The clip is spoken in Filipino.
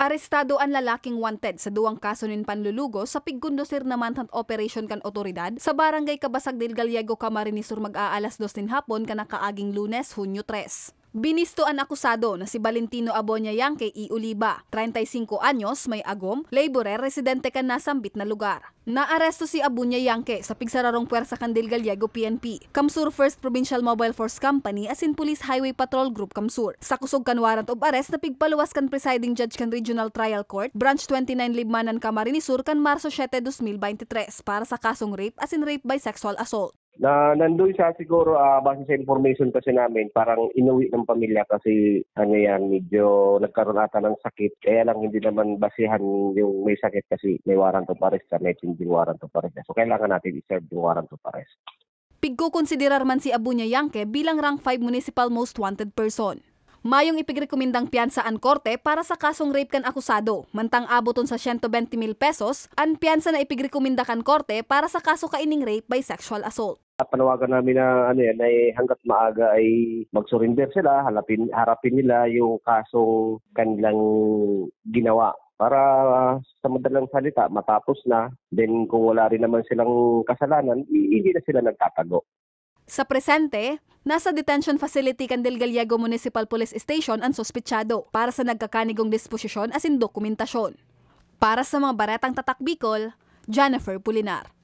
Arestado ang lalaking wanted sa duwang kaso nin panlulugo sa Piggundosir na manhunt operation kan otoridad sa barangay Kabasag del Gallego Camarines Sur mag-aalas 2 din hapon kanakaaging lunes, Hunyo 3. Binisto ang akusado na si Valentino Abonyayang kay E. Oliva, 35 anyos, may agom, laborer, residente ka na sambit na lugar. Naaresto si Abunya Yangke sa pigsararong puwersa Kandil Gallego PNP, Kamsur First Provincial Mobile Force Company as in Police Highway Patrol Group Kamsur. Sa kusog kan warrant of arrest na pigpaluwas kan presiding judge kan Regional Trial Court, Branch 29 Libmanan Kamarinisur kan Marso 7, 2023 para sa kasong rape as in rape by sexual assault. Na nandoon siya siguro ah, base sa information kasi namin, parang inuwi ng pamilya kasi ano yan, medyo nagkaroon ata ng sakit. Kaya lang hindi naman basihan yung may sakit kasi may warrant of arrest siya, may tinding warrant of arrest. So kailangan natin i-serve yung warrant of arrest. Pigkukonsiderar man si Abunya Yangke bilang rank 5 municipal most wanted person. Mayong ipigrekomendang piyansa ang korte para sa kasong rape kan akusado, mantang aboton sa 120 mil pesos, ang piyansa na ipigrekomenda kan korte para sa kaso kaining rape by sexual assault panawagan namin na ano yan ay hanggat maaga ay mag sila, halapin, harapin nila yung kasong kanilang ginawa para sa madalang salita matapos na then kung wala rin naman silang kasalanan hindi na sila nagtatago sa presente, Nasa detention facility Candel Gallego Municipal Police Station ang suspechado para sa nagkakanigong disposisyon as in dokumentasyon. Para sa mga baratang tatak Bicol, Jennifer Pulinar.